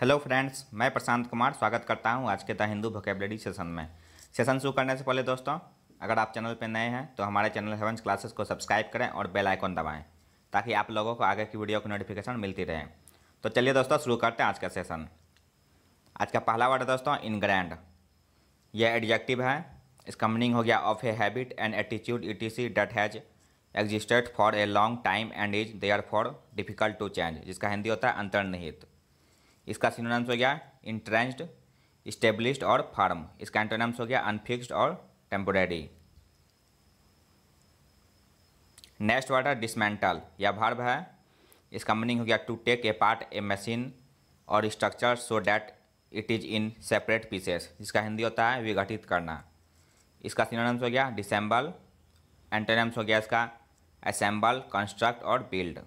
hello friends मैं प्रशांत कुमार स्वागत करता हूं आज के द हिंदू वोकेबलरी सेशन में सेशन शुरू करने से पहले दोस्तों अगर आप चैनल पर नए हैं तो हमारे चैनल हेवंस क्लासेस को सब्सक्राइब करें और बेल आइकन दबाएं ताकि आप लोगों को आगे की वीडियो की नोटिफिकेशन मिलती रहे तो चलिए दोस्तों शुरू करते हैं आज का सेशन आज का पहला वर्ड है दोस्तों इनग्रैंड यह एडजेक्टिव है इसका मीनिंग हो गया of a habit and attitude E T C has existed for a long time and is therefore difficult to change जिसका हिंदी होता है अंतर्निहित इसका सिनोनाम्स हो गया इंट्रेंस्ड इस्टेब्लिश्ड और फार्म इसका एंटोनाम्स हो गया अनफिक्स्ड और टेम्पोरेरी नेक्स्ट वर्ड है डिसमेंटल यह भार्व है इसका मीनिंग हो गया to take apart a machine और structure so that it is in separate pieces जिसका हिंदी होता है विघटित करना इसका सिनोनाम्स हो गया डिसेंबल एंटोनाम्स हो गया इसका असेंबल कंस्ट्रक्ट और बिल्ड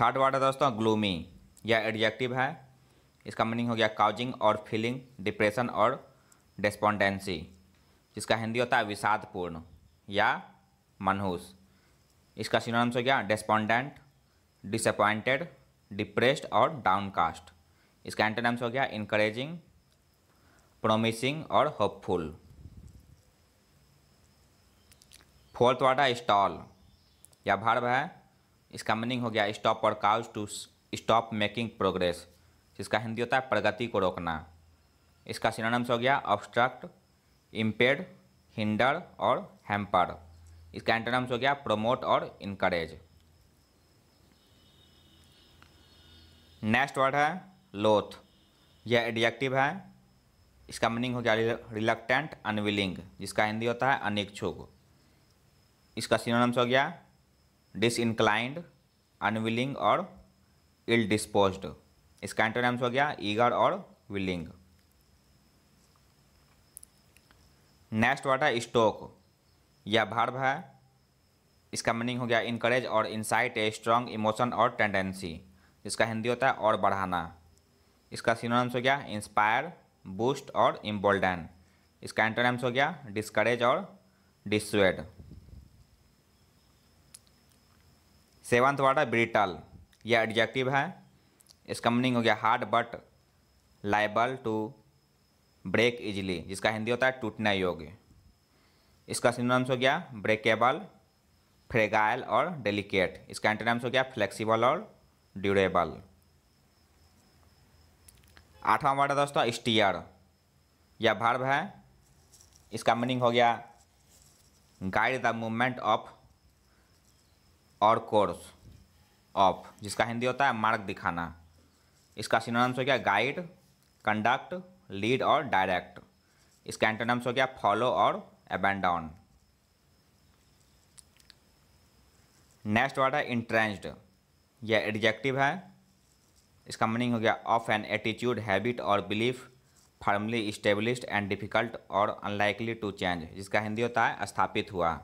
थर्ड वर्ड है दोस्तों ग्लूमी या एडजेक्टिव है इसका मीनिंग हो गया काउजिंग और फीलिंग डिप्रेशन और डिस्पोंडेंसी जिसका हिंदी होता है विषादपूर्ण या मनहूस इसका सिनोनिम्स हो गया डिस्पोंडेंट डिसअपॉइंटेड डिप्रेस्ड और डाउनकास्ट इसका एंटेनम्स हो गया इनकरेजिंग प्रोमिसिंग और होपफुल फोर्थ वाटा स्टॉल या भर्व है इसका मीनिंग हो गया स्टॉप और cause to stop making progress जिसका हिंदी होता है प्रगति को रोकना इसका सिनोनिम्स हो गया ऑब्स्ट्रक्ट इम्पेड हिंडर और हैम्पर इसका एंटोनिम्स हो गया प्रोमोट और इनकरेज नेक्स्ट वर्ड है लोथ यह एडिएक्टिव है इसका मीनिंग हो गया रिलक्टेंट अनविलिंग जिसका हिंदी होता है अनिच्छुक इसका सिनोनिम्स हो गया डिसइनक्लाइंड अनविलिंग और इल डिस्पोज इसका एंटोनिम्स हो गया ईगर और विलिंग नेक्स्ट वर्ड है स्टोक यह भार्व है इसका मीनिंग हो गया इनकरेज और इंसाइट ए स्ट्रॉन्ग इमोशन और टेंडेंसी इसका हिंदी होता है और बढ़ाना इसका सिनोनिम्स हो गया इंस्पायर बूस्ट और इम्बोल्डन इसका एंटोनिम्स हो गया डिस्करेज और डिसवेड सेवंथ वर्ड है ब्रिटल यह एडजेक्टिव है इसका मीनिंग हो गया hard but liable to break easily जिसका हिंदी होता है टूटने योग्य इसका सिनोनिम्स हो गया ब्रेकेबल फ्रेगाइल और डेलिकेट इसका एंटेनाम्स हो गया फ्लेक्सिबल और ड्यूरेबल आठवां वर्ड है दोस्तों स्टीयर यह भर्व है इसका मीनिंग हो गया गाइड द मूवमेंट ऑफ और कोर्स ऑफ जिसका हिंदी होता है मार्ग दिखाना इसका सिनोनम्स हो गया गाइड कंडक्ट लीड और डायरेक्ट इसका एंटोनम्स हो गया फॉलो और एबेंडॉन नेक्स्ट वर्ड है इंट्रेंस्ड यह एडजेक्टिव है इसका मीनिंग हो गया ऑफ एन एटीट्यूड हैबिट और belief firmly established and difficult और अनलाइकली टू चेंज जिसका हिंदी होता है स्थापित हुआ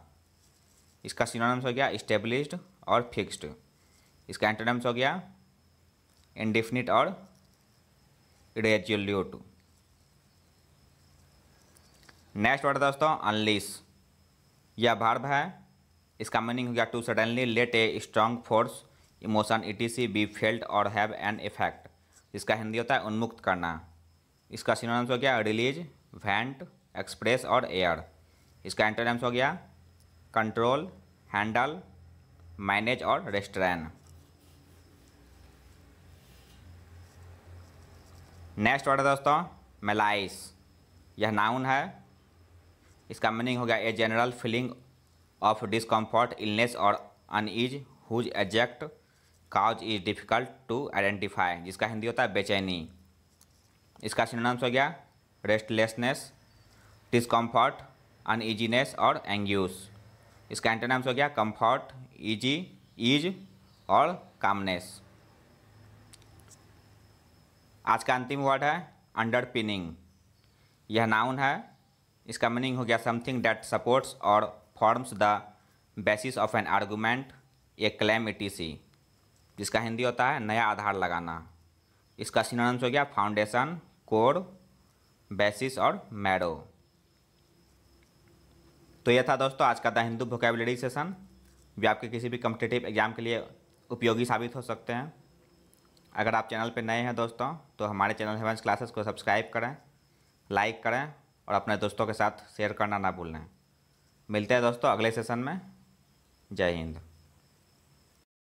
इसका सिनोनिम्स हो गया इस्टेब्लिश्ड और फिक्स्ड इसका एंटोनिम्स हो गया इंडिफिनिट और इरेजोल्यूट नेक्स्ट वर्ड दोस्तों अनलिस यह भार्व है इसका मीनिंग हो गया to suddenly let a strong force emotion E T C be felt और हैव एन इफेक्ट इसका हिंदी होता है उन्मुक्त करना इसका सिनोनिम्स हो गया रिलीज वेंट एक्सप्रेस और एयर इसका एंटोनिम्स हो गया कंट्रोल हैंडल मैनेज और रेस्ट्रैन नेक्स्ट वर्ड है दोस्तों मेलाइस यह नाउन है इसका मीनिंग हो गया a general feeling of discomfort illness और unease whose exact cause is difficult to identify जिसका हिंदी होता है बेचैनी इसका सिनोनिम्स हो गया रेस्टलेसनेस डिस्कम्फर्ट अनईजीनेस और एंग्यूस इसका नाम्स हो गया कम्फर्ट इजी इज और कामनेस आज का अंतिम वर्ड है अंडर पिनिंग यह नाउन है इसका मीनिंग हो गया समथिंग डैट सपोर्ट्स और forms the basis of an argument a claim सी जिसका हिंदी होता है नया आधार लगाना इसका सिनोनिम्स हो गया फाउंडेशन कोर बेसिस और मैडो तो यह था दोस्तों आज का द हिंदू वोकेबलरी सेशन भी आपके किसी भी कम्पिटेटिव एग्जाम के लिए उपयोगी साबित हो सकते हैं अगर आप चैनल पर नए हैं दोस्तों तो हमारे चैनल हेवंस क्लासेस को सब्सक्राइब करें लाइक करें और अपने दोस्तों के साथ शेयर करना ना भूलें मिलते हैं दोस्तों अगले सेशन में जय हिंद